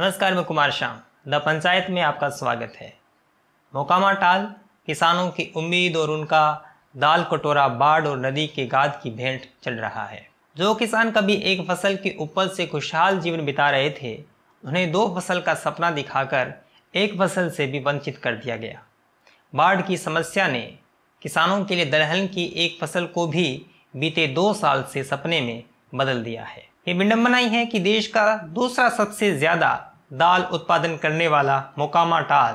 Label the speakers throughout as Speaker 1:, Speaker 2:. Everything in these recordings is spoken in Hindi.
Speaker 1: नमस्कार मैं कुमार श्याम द पंचायत में आपका स्वागत है मोकामा टाल किसानों की उम्मीद और उनका दाल कटोरा बाढ़ और नदी के गाद की भेंट चल रहा है जो किसान कभी एक फसल की उपज से खुशहाल जीवन बिता रहे थे उन्हें दो फसल का सपना दिखाकर एक फसल से भी वंचित कर दिया गया बाढ़ की समस्या ने किसानों के लिए दलहन की एक फसल को भी बीते दो साल से सपने में बदल दिया है ये ही है कि देश का दूसरा सबसे ज़्यादा दाल उत्पादन करने वाला मोकामा टाल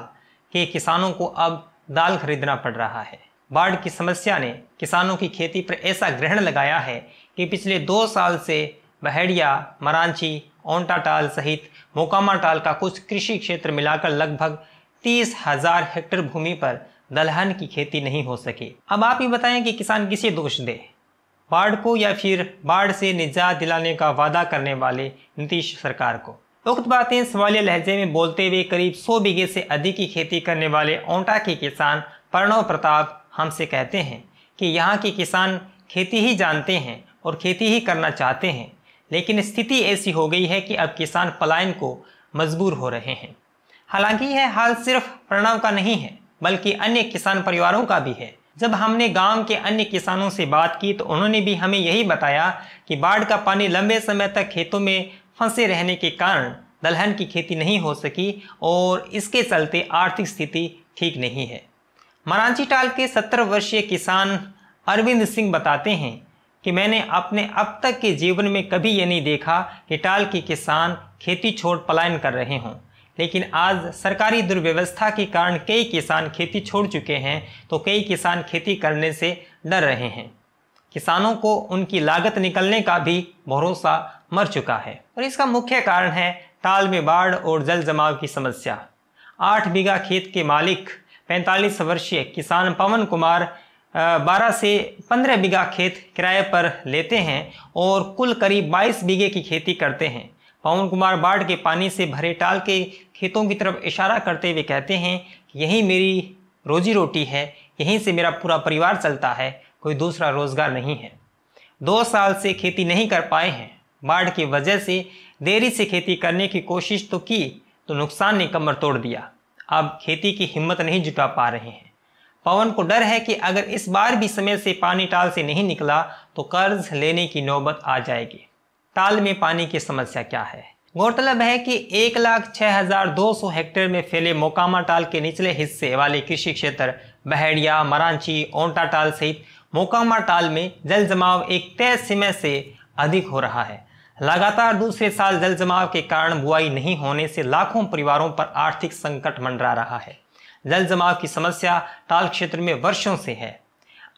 Speaker 1: के किसानों को अब दाल खरीदना पड़ रहा है बाढ़ की समस्या ने किसानों की खेती पर ऐसा ग्रहण लगाया है कि पिछले दो साल से बहेड़िया मरांची ओंटा टाल सहित मोकामा टाल का कुछ कृषि क्षेत्र मिलाकर लगभग तीस हजार हेक्टेयर भूमि पर दलहन की खेती नहीं हो सकी अब आप ही बताएं कि किसान किसे दोष दे बाढ़ को या फिर बाढ़ से निजात दिलाने का वादा करने वाले नीतीश सरकार को उक्त बातें सवालिया लहजे में बोलते हुए करीब 100 बीघे से अधिक की खेती करने वाले ओंटा के किसान प्रणव प्रताप हमसे कहते हैं कि यहाँ के किसान खेती ही जानते हैं और खेती ही करना चाहते हैं लेकिन स्थिति ऐसी हो गई है कि अब किसान पलायन को मजबूर हो रहे हैं हालांकि यह हाल सिर्फ प्रणव का नहीं है बल्कि अन्य किसान परिवारों का भी है जब हमने गांव के अन्य किसानों से बात की तो उन्होंने भी हमें यही बताया कि बाढ़ का पानी लंबे समय तक खेतों में फंसे रहने के कारण दलहन की खेती नहीं हो सकी और इसके चलते आर्थिक स्थिति ठीक नहीं है मरांची टाल के सत्तर वर्षीय किसान अरविंद सिंह बताते हैं कि मैंने अपने अब तक के जीवन में कभी ये नहीं देखा कि टाल के किसान खेती छोड़ पलायन कर रहे हों लेकिन आज सरकारी दुर्व्यवस्था के कारण कई किसान खेती छोड़ चुके हैं तो कई किसान खेती करने से डर रहे हैं किसानों को उनकी लागत निकलने का भी भरोसा मर चुका है और इसका मुख्य कारण है ताल में बाढ़ और जल जमाव की समस्या आठ बीघा खेत के मालिक पैंतालीस वर्षीय किसान पवन कुमार बारह से पंद्रह बीघा खेत किराए पर लेते हैं और कुल करीब बाईस बीघे की खेती करते हैं पवन कुमार बाढ़ के पानी से भरे टाल के खेतों की तरफ इशारा करते हुए कहते हैं कि यही मेरी रोजी रोटी है यहीं से मेरा पूरा परिवार चलता है कोई दूसरा रोज़गार नहीं है दो साल से खेती नहीं कर पाए हैं बाढ़ की वजह से देरी से खेती करने की कोशिश तो की तो नुकसान ने कमर तोड़ दिया अब खेती की हिम्मत नहीं जुटा पा रहे हैं पवन को डर है कि अगर इस बार भी समय से पानी टाल से नहीं निकला तो कर्ज लेने की नौबत आ जाएगी ताल में पानी की समस्या क्या है गौरतलब है कि एक लाख छः हजार दो सौ हेक्टेयर में फैले मोकामा टाल के निचले हिस्से वाले कृषि क्षेत्र बहेड़िया मरांची ओंटा टाल सहित मोकामा टाल में जल जमाव एक तय समय से अधिक हो रहा है लगातार दूसरे साल जल जमाव के कारण बुआई नहीं होने से लाखों परिवारों पर आर्थिक संकट मंडरा रहा है जल जमाव की समस्या टाल क्षेत्र में वर्षों से है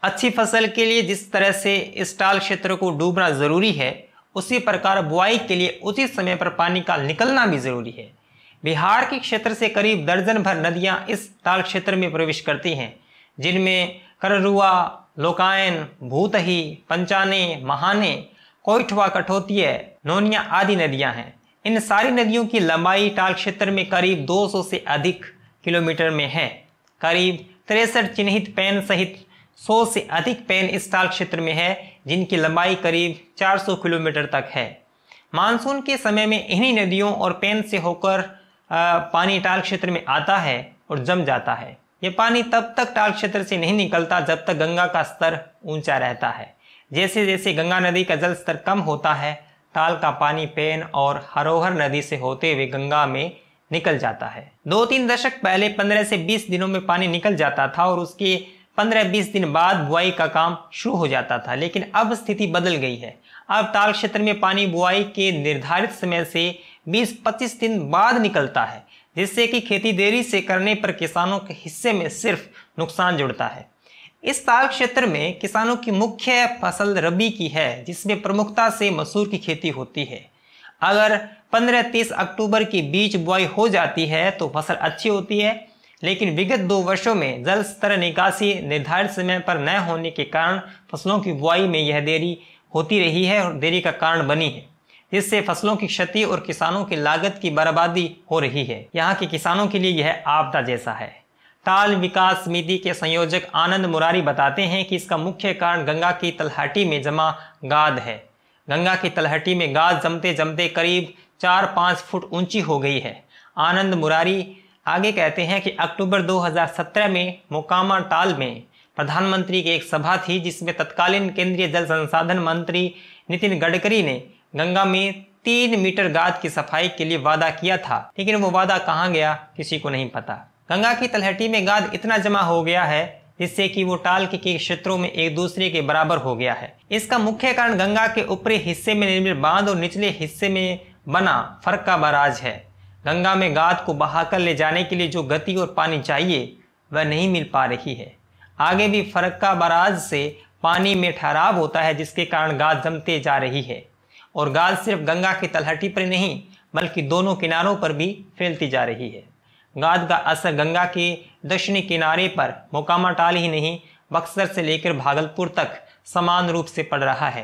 Speaker 1: अच्छी फसल के लिए जिस तरह से इस टाल क्षेत्र को डूबना ज़रूरी है उसी प्रकार बुआई के लिए उचित समय पर पानी का निकलना भी ज़रूरी है बिहार के क्षेत्र से करीब दर्जन भर नदियां इस टाल क्षेत्र में प्रवेश करती हैं जिनमें कररुआ लोकायन भूतही पंचाने महाने कोइठवा है नोनिया आदि नदियां हैं इन सारी नदियों की लंबाई टाल क्षेत्र में करीब 200 से अधिक किलोमीटर में है करीब तिरसठ चिन्हित पैन सहित 100 से अधिक पैन इस टाल क्षेत्र में है जिनकी लंबाई करीब 400 किलोमीटर तक है मानसून के समय में इन्हीं नदियों और पैन से होकर पानी टाल क्षेत्र में आता है और जम जाता है ये पानी तब तक टाल क्षेत्र से नहीं निकलता जब तक गंगा का स्तर ऊंचा रहता है जैसे जैसे गंगा नदी का जल स्तर कम होता है ताल का पानी पेन और हरोहर नदी से होते हुए गंगा में निकल जाता है दो तीन दशक पहले 15 से 20 दिनों में पानी निकल जाता था और उसके 15-20 दिन बाद बुआई का काम शुरू हो जाता था लेकिन अब स्थिति बदल गई है अब ताल क्षेत्र में पानी बुआई के निर्धारित समय से 20-25 दिन बाद निकलता है जिससे कि खेती देरी से करने पर किसानों के हिस्से में सिर्फ नुकसान जुड़ता है इस ताल क्षेत्र में किसानों की मुख्य फसल रबी की है जिसमें प्रमुखता से मसूर की खेती होती है अगर 15-30 अक्टूबर के बीच बुआई हो जाती है तो फसल अच्छी होती है लेकिन विगत दो वर्षों में जल स्तर निकासी निर्धारित समय पर न होने के कारण फसलों की बुआई में यह देरी होती रही है और देरी का कारण बनी है जिससे फसलों की क्षति और किसानों की लागत की बर्बादी हो रही है यहाँ के किसानों के लिए यह आपदा जैसा है ताल विकास समिति के संयोजक आनंद मुरारी बताते हैं कि इसका मुख्य कारण गंगा की तलहटी में जमा गाद है गंगा की तलहटी में गाद जमते जमते करीब चार पाँच फुट ऊंची हो गई है आनंद मुरारी आगे कहते हैं कि अक्टूबर 2017 में मोकामा ताल में प्रधानमंत्री की एक सभा थी जिसमें तत्कालीन केंद्रीय जल संसाधन मंत्री नितिन गडकरी ने गंगा में तीन मीटर गाद की सफाई के लिए वादा किया था लेकिन वो वादा कहाँ गया किसी को नहीं पता गंगा की तलहटी में गाद इतना जमा हो गया है जिससे कि वो टाल के क्षेत्रों में एक दूसरे के बराबर हो गया है इसका मुख्य कारण गंगा के ऊपरी हिस्से में निर्मित बांध और निचले हिस्से में बना फर्क का बराज है गंगा में गाद को बहाकर ले जाने के लिए जो गति और पानी चाहिए वह नहीं मिल पा रही है आगे भी फर्क का बराज से पानी में ठहराव होता है जिसके कारण गाद जमते जा रही है और गाद सिर्फ गंगा की तलहटी पर नहीं बल्कि दोनों किनारों पर भी फैलती जा रही है गाद का असर गंगा के दक्षिणी किनारे पर मोकामा टाल ही नहीं बक्सर से लेकर भागलपुर तक समान रूप से पड़ रहा है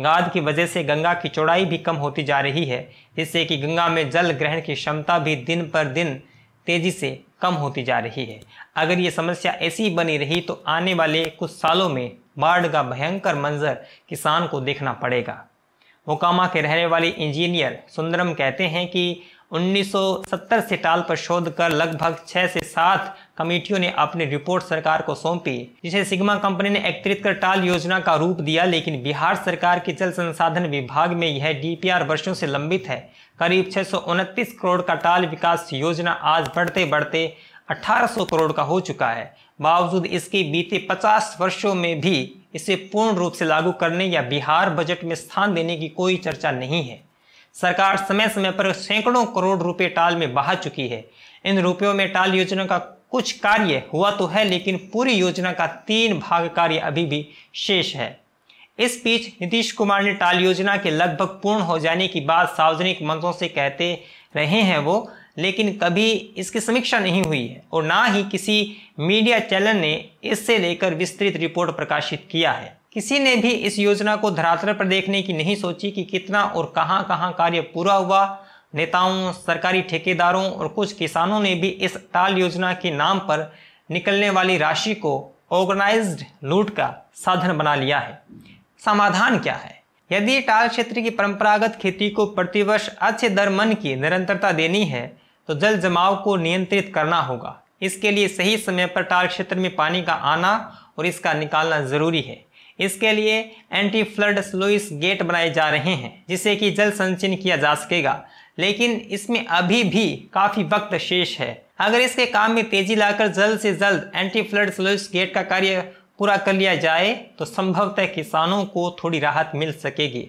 Speaker 1: गाद की वजह से गंगा की चौड़ाई भी कम होती जा रही है जिससे कि गंगा में जल ग्रहण की क्षमता भी दिन पर दिन तेजी से कम होती जा रही है अगर ये समस्या ऐसी बनी रही तो आने वाले कुछ सालों में बाढ़ का भयंकर मंजर किसान को देखना पड़ेगा मोकामा के रहने वाले इंजीनियर सुंदरम कहते हैं कि 1970 से टाल पर शोध कर लगभग छह से सात कमेटियों ने अपनी रिपोर्ट सरकार को सौंपी जिसे सिग्मा कंपनी ने एकत्रित कर टाल योजना का रूप दिया लेकिन बिहार सरकार के जल संसाधन विभाग में यह डीपीआर वर्षों से लंबित है करीब छह करोड़ का टाल विकास योजना आज बढ़ते बढ़ते 1800 करोड़ का हो चुका है बावजूद इसके बीते 50 वर्षों में भी इसे पूर्ण रूप से लागू करने या बिहार बजट में स्थान देने की कोई चर्चा नहीं है सरकार समय समय पर सैकड़ों करोड़ रुपए टाल में बहा चुकी है इन रुपयों में टाल योजना का कुछ कार्य हुआ तो है लेकिन पूरी योजना का तीन भाग कार्य अभी भी शेष है इस बीच नीतीश कुमार ने टाल योजना के लगभग पूर्ण हो जाने की बात सार्वजनिक मंचों से कहते रहे हैं वो लेकिन कभी इसकी समीक्षा नहीं हुई है और ना ही किसी मीडिया चैनल ने इससे लेकर विस्तृत रिपोर्ट प्रकाशित किया है किसी ने भी इस योजना को धरातल पर देखने की नहीं सोची कि कितना और कहां कहां कार्य पूरा हुआ नेताओं सरकारी ठेकेदारों और कुछ किसानों ने भी इस टाल योजना के नाम पर निकलने वाली राशि को ऑर्गेनाइज्ड लूट का साधन बना लिया है समाधान क्या है यदि टाल क्षेत्र की परंपरागत खेती को प्रतिवर्ष अच्छे दर मन की निरंतरता देनी है तो जल जमाव को नियंत्रित करना होगा इसके लिए सही समय पर टाल क्षेत्र में पानी का आना और इसका निकालना ज़रूरी है इसके लिए एंटी फ्लड स्लुइस गेट बनाए जा रहे हैं जिससे कि जल संचयन किया जा सकेगा लेकिन इसमें अभी भी काफ़ी वक्त शेष है अगर इसके काम में तेजी लाकर जल्द से जल्द एंटी फ्लड स्लुइस गेट का कार्य पूरा कर लिया जाए तो संभवतः किसानों को थोड़ी राहत मिल सकेगी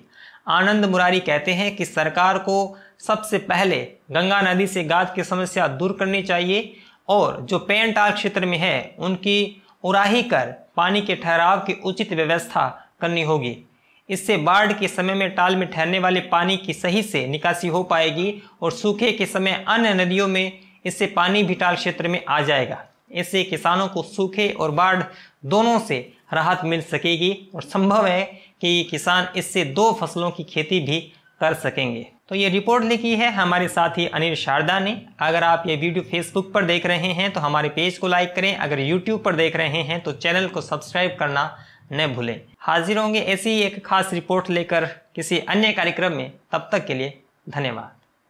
Speaker 1: आनंद मुरारी कहते हैं कि सरकार को सबसे पहले गंगा नदी से गाद की समस्या दूर करनी चाहिए और जो पेंटाल क्षेत्र में है उनकी उराही कर पानी के ठहराव की उचित व्यवस्था करनी होगी इससे बाढ़ के समय में टाल में ठहरने वाले पानी की सही से निकासी हो पाएगी और सूखे के समय अन्य नदियों में इससे पानी भी टाल क्षेत्र में आ जाएगा इससे किसानों को सूखे और बाढ़ दोनों से राहत मिल सकेगी और संभव है कि किसान इससे दो फसलों की खेती भी कर सकेंगे तो ये रिपोर्ट लिखी है हमारे साथी अनिल शारदा ने अगर आप ये वीडियो फेसबुक पर देख रहे हैं तो हमारे पेज को लाइक करें अगर यूट्यूब पर देख रहे हैं तो चैनल को सब्सक्राइब करना न भूलें हाजिर होंगे ऐसी ही एक खास रिपोर्ट लेकर किसी अन्य कार्यक्रम में तब तक के लिए धन्यवाद